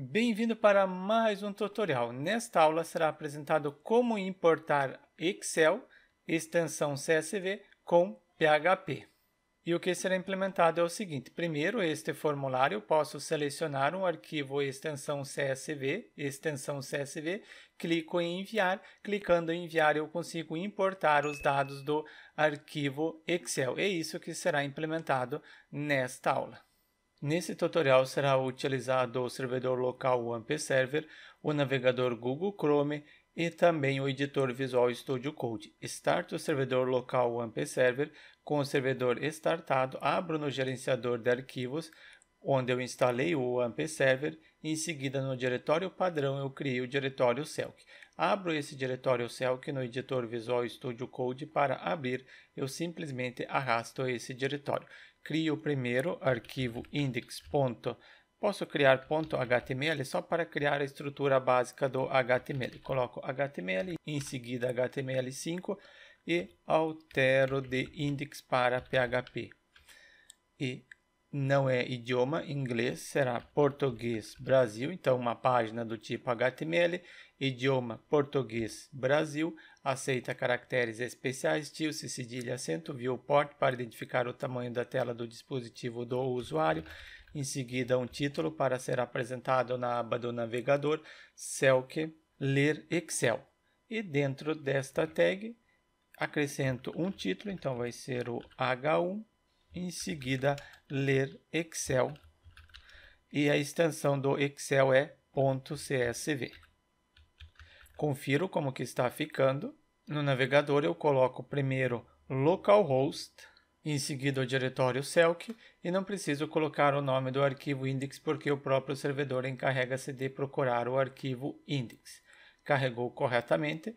Bem-vindo para mais um tutorial. Nesta aula será apresentado como importar Excel, extensão CSV, com PHP. E o que será implementado é o seguinte. Primeiro, este formulário, eu posso selecionar um arquivo extensão CSV, extensão CSV, clico em enviar. Clicando em enviar, eu consigo importar os dados do arquivo Excel. É isso que será implementado nesta aula. Nesse tutorial será utilizado o servidor local OneP Server, o navegador Google Chrome e também o editor Visual Studio Code. Start o servidor local OneP Server. Com o servidor startado, abro no gerenciador de arquivos, onde eu instalei o OneP Server. Em seguida, no diretório padrão, eu criei o diretório Selk. Abro esse diretório Selk no editor Visual Studio Code. Para abrir, eu simplesmente arrasto esse diretório crio primeiro arquivo index. Ponto. Posso criar ponto .html só para criar a estrutura básica do HTML. Coloco HTML, em seguida HTML5 e altero de index para PHP. E não é idioma inglês, será português Brasil, então uma página do tipo HTML Idioma Português Brasil aceita caracteres especiais, se cedilha, acento, viewport para identificar o tamanho da tela do dispositivo do usuário. Em seguida, um título para ser apresentado na aba do navegador, Selk Ler Excel. E dentro desta tag, acrescento um título, então vai ser o H1. Em seguida, Ler Excel. E a extensão do Excel é .csv. Confiro como que está ficando. No navegador eu coloco primeiro localhost, em seguida o diretório Selk e não preciso colocar o nome do arquivo index porque o próprio servidor encarrega-se de procurar o arquivo index. Carregou corretamente,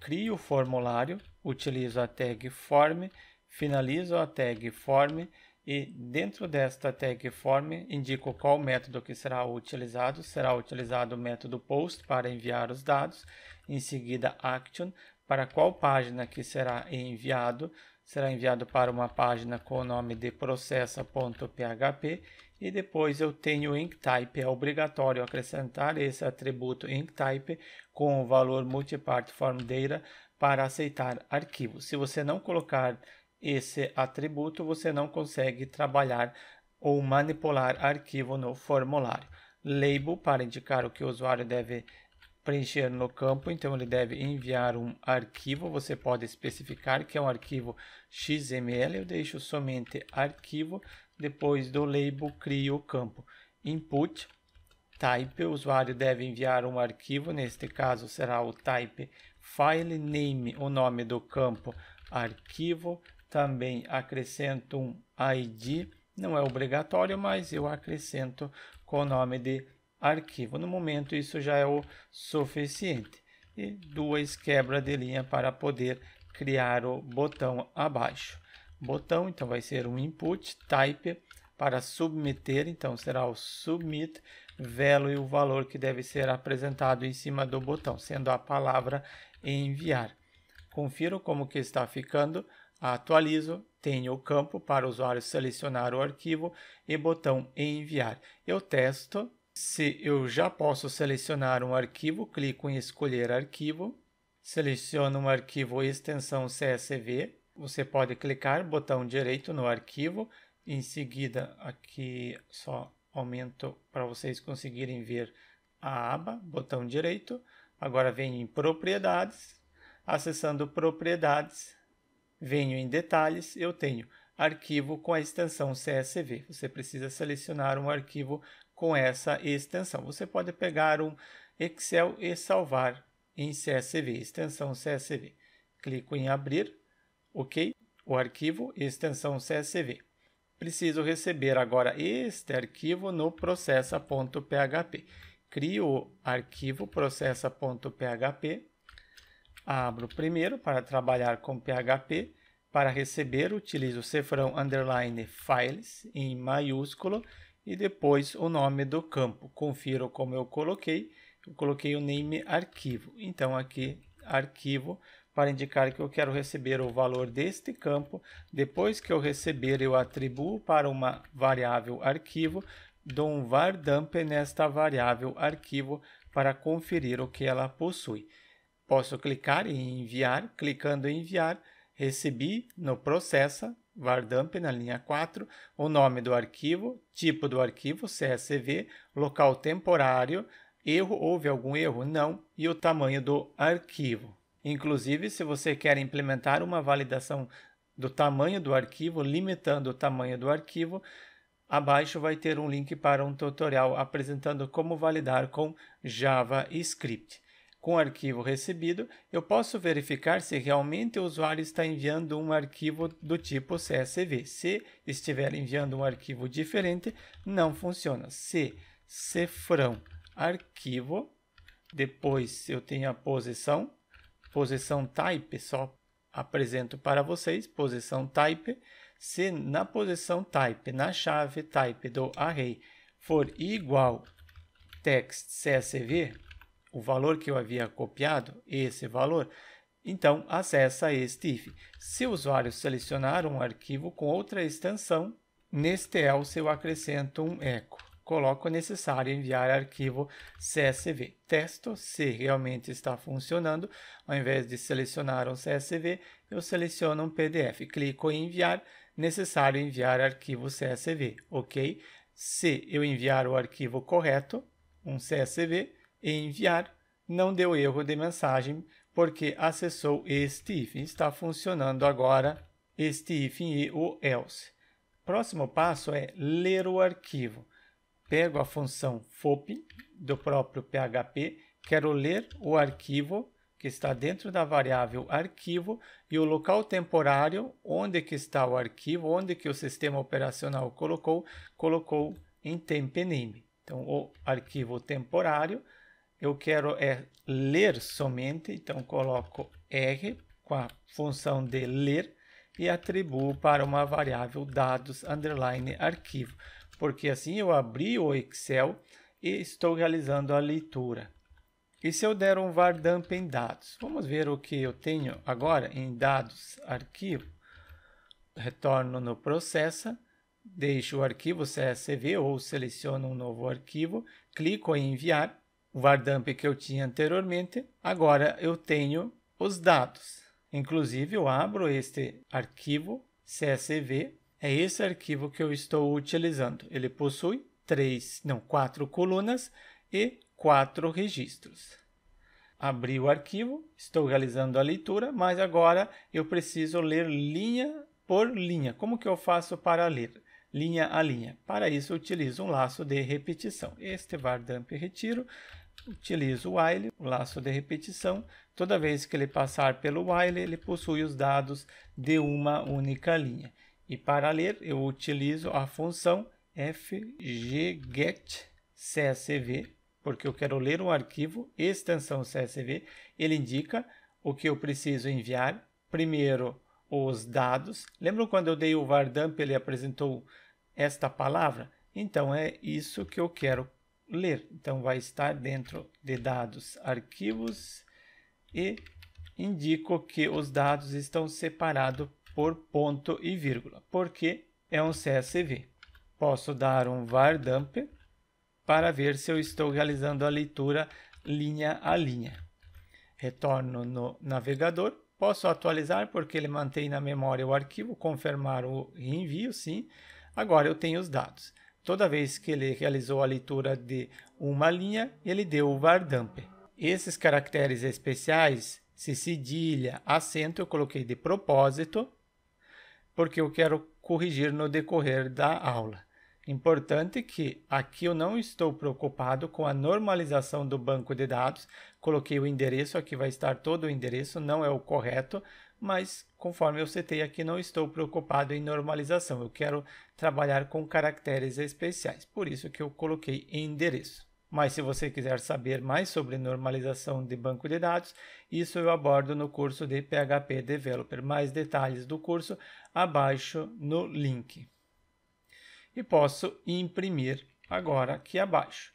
crio o formulário, utilizo a tag form, finalizo a tag form e dentro desta tag form indico qual método que será utilizado. Será utilizado o método post para enviar os dados, em seguida action para qual página que será enviado. Será enviado para uma página com o nome de processa.php e depois eu tenho InkType. É obrigatório acrescentar esse atributo InkType com o valor MultiPart Form Data para aceitar arquivos. Se você não colocar esse atributo, você não consegue trabalhar ou manipular arquivo no formulário. Label para indicar o que o usuário deve preencher no campo, então ele deve enviar um arquivo, você pode especificar que é um arquivo XML, eu deixo somente arquivo, depois do label crio o campo. Input, type, o usuário deve enviar um arquivo, neste caso será o type file name, o nome do campo arquivo, também acrescento um ID, não é obrigatório, mas eu acrescento com o nome de arquivo. No momento, isso já é o suficiente. E duas quebras de linha para poder criar o botão abaixo. Botão, então, vai ser um input type para submeter, então será o submit value e o valor que deve ser apresentado em cima do botão, sendo a palavra enviar. Confiro como que está ficando. Atualizo, tenho o campo para o usuário selecionar o arquivo e botão enviar. Eu testo se eu já posso selecionar um arquivo, clico em escolher arquivo, seleciono um arquivo extensão CSV, você pode clicar botão direito no arquivo, em seguida aqui só aumento para vocês conseguirem ver a aba, botão direito, agora vem em propriedades, acessando propriedades, Venho em detalhes, eu tenho arquivo com a extensão CSV. Você precisa selecionar um arquivo com essa extensão. Você pode pegar um Excel e salvar em CSV, extensão CSV. Clico em abrir, OK, o arquivo extensão CSV. Preciso receber agora este arquivo no processa.php. Crio o arquivo processa.php Abro primeiro para trabalhar com PHP. Para receber, utilizo o cifrão underline files em maiúsculo e depois o nome do campo. Confiro como eu coloquei. Eu coloquei o name arquivo. Então aqui arquivo para indicar que eu quero receber o valor deste campo. Depois que eu receber, eu atribuo para uma variável arquivo, dou um var dump nesta variável arquivo para conferir o que ela possui. Posso clicar em enviar, clicando em enviar, recebi no processa dump na linha 4, o nome do arquivo, tipo do arquivo, CSV, local temporário, erro, houve algum erro? Não, e o tamanho do arquivo. Inclusive, se você quer implementar uma validação do tamanho do arquivo, limitando o tamanho do arquivo, abaixo vai ter um link para um tutorial apresentando como validar com JavaScript. Com o arquivo recebido, eu posso verificar se realmente o usuário está enviando um arquivo do tipo CSV. Se estiver enviando um arquivo diferente, não funciona. Se cefrão arquivo, depois eu tenho a posição, posição type, só apresento para vocês, posição type. Se na posição type, na chave type do array, for igual text CSV, o valor que eu havia copiado, esse valor, então acessa este if. Se o usuário selecionar um arquivo com outra extensão, neste else eu acrescento um eco. Coloco necessário enviar arquivo CSV. Testo se realmente está funcionando. Ao invés de selecionar um CSV, eu seleciono um PDF. Clico em enviar. Necessário enviar arquivo CSV. Ok? Se eu enviar o arquivo correto, um CSV, e enviar, não deu erro de mensagem porque acessou if. Está funcionando agora if e o else. Próximo passo é ler o arquivo. Pego a função fop do próprio PHP, quero ler o arquivo que está dentro da variável arquivo e o local temporário onde que está o arquivo, onde que o sistema operacional colocou, colocou em temp name. Então, o arquivo temporário eu quero é ler somente, então coloco R com a função de ler e atribuo para uma variável dados underline arquivo, porque assim eu abri o Excel e estou realizando a leitura. E se eu der um var dump em dados? Vamos ver o que eu tenho agora em dados arquivo. Retorno no processa, deixo o arquivo CSV ou seleciono um novo arquivo, clico em enviar o Vardamp que eu tinha anteriormente. Agora eu tenho os dados. Inclusive, eu abro este arquivo CSV. É esse arquivo que eu estou utilizando. Ele possui três, não, quatro colunas e quatro registros. Abri o arquivo, estou realizando a leitura, mas agora eu preciso ler linha por linha. Como que eu faço para ler? Linha a linha. Para isso, utilizo um laço de repetição. Este var dump retiro, Utilizo o while, o laço de repetição. Toda vez que ele passar pelo while, ele possui os dados de uma única linha. E para ler, eu utilizo a função fggetcsv, porque eu quero ler um arquivo, extensão CSV. Ele indica o que eu preciso enviar. Primeiro, os dados. Lembra quando eu dei o vardump ele apresentou esta palavra? Então, é isso que eu quero ler. Então, vai estar dentro de dados, arquivos e indico que os dados estão separados por ponto e vírgula, porque é um CSV. Posso dar um var dump para ver se eu estou realizando a leitura linha a linha. Retorno no navegador. Posso atualizar porque ele mantém na memória o arquivo, confirmar o envio, sim. Agora eu tenho os dados. Toda vez que ele realizou a leitura de uma linha, ele deu o vardump. Esses caracteres especiais, se cedilha, acento, eu coloquei de propósito, porque eu quero corrigir no decorrer da aula. Importante que aqui eu não estou preocupado com a normalização do banco de dados. Coloquei o endereço, aqui vai estar todo o endereço, não é o correto, mas conforme eu citei aqui, não estou preocupado em normalização, eu quero trabalhar com caracteres especiais, por isso que eu coloquei endereço. Mas se você quiser saber mais sobre normalização de banco de dados, isso eu abordo no curso de PHP Developer. Mais detalhes do curso abaixo no link. E posso imprimir agora aqui abaixo.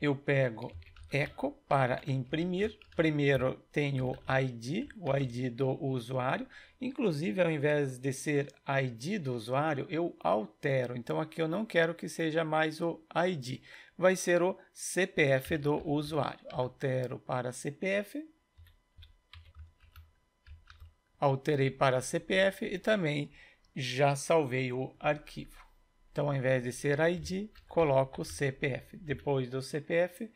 Eu pego echo para imprimir. Primeiro tenho o ID, o ID do usuário. Inclusive, ao invés de ser ID do usuário, eu altero. Então, aqui eu não quero que seja mais o ID. Vai ser o CPF do usuário. Altero para CPF. Alterei para CPF e também já salvei o arquivo. Então, ao invés de ser ID, coloco CPF. Depois do CPF,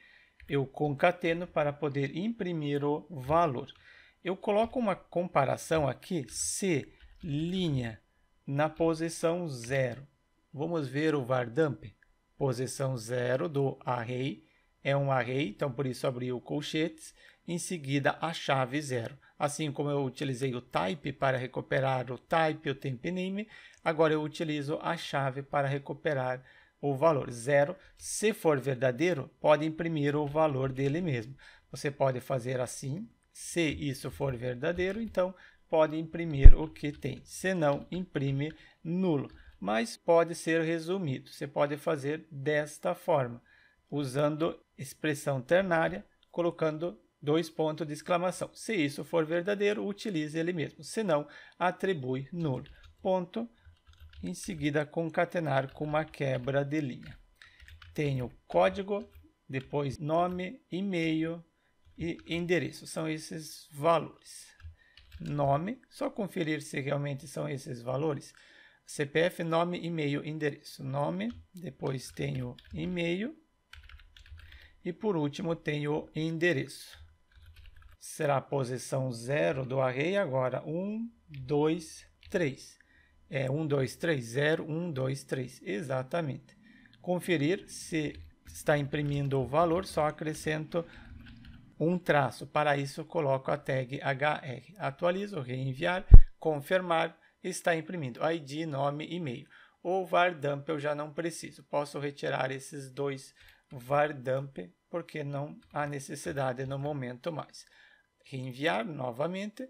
eu concateno para poder imprimir o valor. Eu coloco uma comparação aqui, C, linha, na posição 0. Vamos ver o vardump. Posição 0 do array é um array, então por isso abri o colchetes, em seguida a chave 0. Assim como eu utilizei o type para recuperar o type, o temp name, agora eu utilizo a chave para recuperar o o valor. Zero, se for verdadeiro, pode imprimir o valor dele mesmo. Você pode fazer assim, se isso for verdadeiro, então pode imprimir o que tem. Se não, imprime nulo. Mas pode ser resumido. Você pode fazer desta forma, usando expressão ternária, colocando dois pontos de exclamação. Se isso for verdadeiro, utilize ele mesmo. Se não, atribui nulo. Ponto em seguida concatenar com uma quebra de linha. Tenho código, depois nome, e-mail e endereço. São esses valores. Nome, só conferir se realmente são esses valores. CPF, nome, e-mail, endereço. Nome, depois tenho e-mail e por último tenho endereço. Será a posição 0 do array agora 1, 2, 3. É 1230123, exatamente. Conferir se está imprimindo o valor, só acrescento um traço. Para isso, coloco a tag HR. Atualizo, reenviar, confirmar, está imprimindo. ID, nome, e-mail. O VARDAMP eu já não preciso. Posso retirar esses dois VARDAMP, porque não há necessidade no momento mais. Reenviar novamente.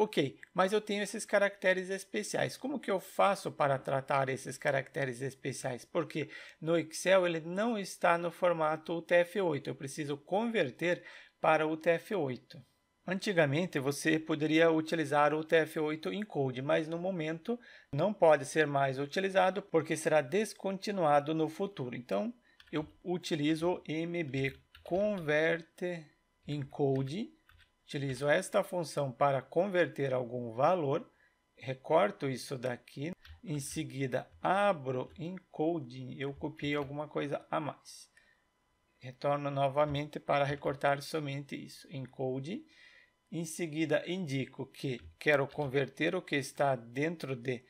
Ok, mas eu tenho esses caracteres especiais. Como que eu faço para tratar esses caracteres especiais? Porque no Excel ele não está no formato UTF-8. Eu preciso converter para UTF-8. Antigamente você poderia utilizar o utf 8 Encode, mas no momento não pode ser mais utilizado porque será descontinuado no futuro. Então eu utilizo o mb Converter encode utilizo esta função para converter algum valor, recorto isso daqui, em seguida abro encoding, eu copiei alguma coisa a mais. Retorno novamente para recortar somente isso, encoding. Em seguida indico que quero converter o que está dentro de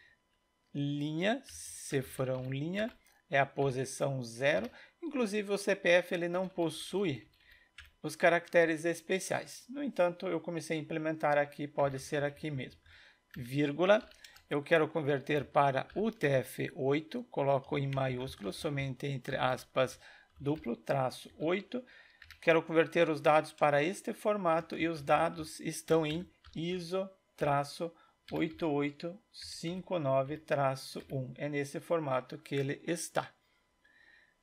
linha, se for um linha, é a posição zero. Inclusive o CPF ele não possui os caracteres especiais. No entanto, eu comecei a implementar aqui, pode ser aqui mesmo, vírgula, eu quero converter para UTF-8, coloco em maiúsculo, somente entre aspas, duplo, traço 8, quero converter os dados para este formato e os dados estão em ISO, traço 8859-1, é nesse formato que ele está.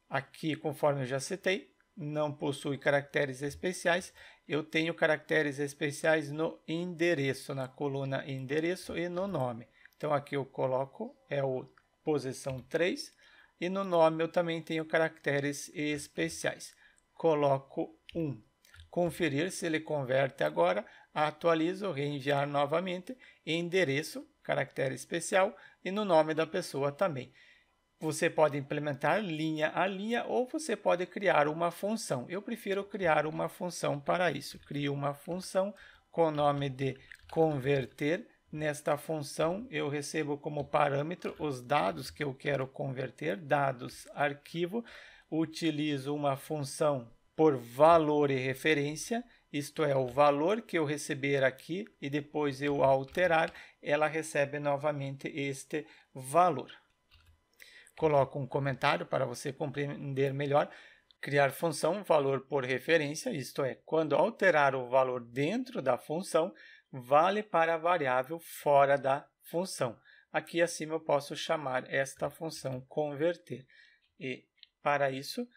Aqui, conforme eu já citei, não possui caracteres especiais, eu tenho caracteres especiais no endereço, na coluna endereço e no nome. Então aqui eu coloco, é o posição 3, e no nome eu também tenho caracteres especiais. Coloco 1. Conferir se ele converte agora, atualizo, reenviar novamente, endereço, caractere especial, e no nome da pessoa também. Você pode implementar linha a linha ou você pode criar uma função. Eu prefiro criar uma função para isso. Crio uma função com o nome de converter. Nesta função, eu recebo como parâmetro os dados que eu quero converter, dados arquivo. Utilizo uma função por valor e referência, isto é, o valor que eu receber aqui e depois eu alterar, ela recebe novamente este valor coloco um comentário para você compreender melhor. Criar função valor por referência, isto é, quando alterar o valor dentro da função, vale para a variável fora da função. Aqui acima eu posso chamar esta função converter. E para isso,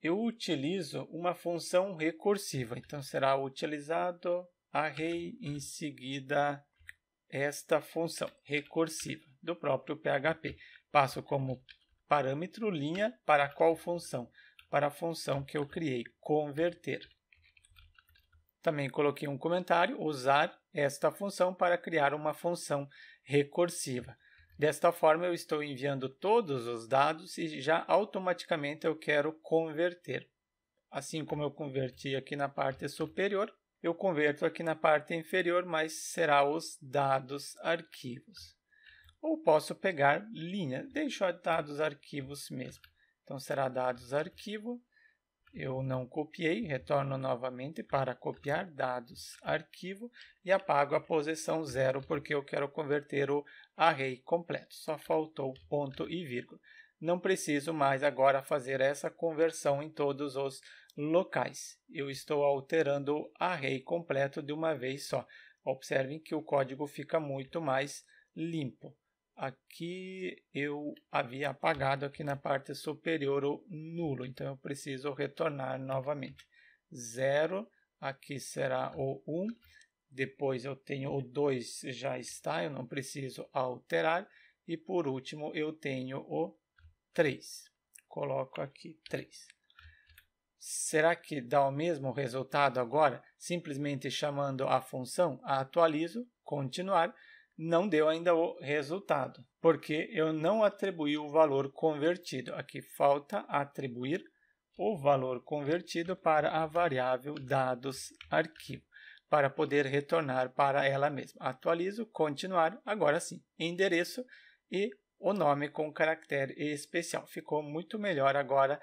eu utilizo uma função recursiva. Então, será utilizado array em seguida esta função recursiva do próprio PHP passo como parâmetro linha para qual função? Para a função que eu criei, converter. Também coloquei um comentário, usar esta função para criar uma função recursiva. Desta forma, eu estou enviando todos os dados e já automaticamente eu quero converter. Assim como eu converti aqui na parte superior, eu converto aqui na parte inferior, mas será os dados arquivos ou posso pegar linha. Deixo dados arquivos mesmo. Então será dados arquivo. Eu não copiei, retorno novamente para copiar dados arquivo e apago a posição zero porque eu quero converter o array completo. Só faltou ponto e vírgula. Não preciso mais agora fazer essa conversão em todos os locais. Eu estou alterando o array completo de uma vez só. Observem que o código fica muito mais limpo. Aqui eu havia apagado aqui na parte superior o nulo, então eu preciso retornar novamente. 0, aqui será o 1, um, depois eu tenho o 2 já está, eu não preciso alterar, e por último eu tenho o 3. Coloco aqui 3. Será que dá o mesmo resultado agora, simplesmente chamando a função? Atualizo, continuar, não deu ainda o resultado, porque eu não atribuí o valor convertido. Aqui falta atribuir o valor convertido para a variável dados arquivo, para poder retornar para ela mesma. Atualizo, continuar, agora sim, endereço e o nome com caractere especial. Ficou muito melhor agora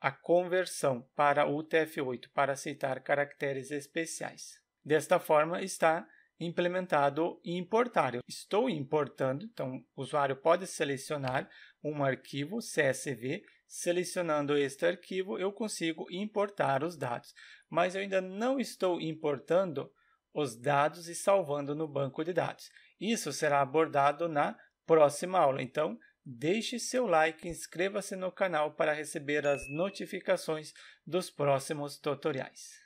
a conversão para UTF-8 para aceitar caracteres especiais. Desta forma, está implementado e importar. Eu estou importando, então o usuário pode selecionar um arquivo CSV, selecionando este arquivo eu consigo importar os dados, mas eu ainda não estou importando os dados e salvando no banco de dados. Isso será abordado na próxima aula, então deixe seu like, inscreva-se no canal para receber as notificações dos próximos tutoriais.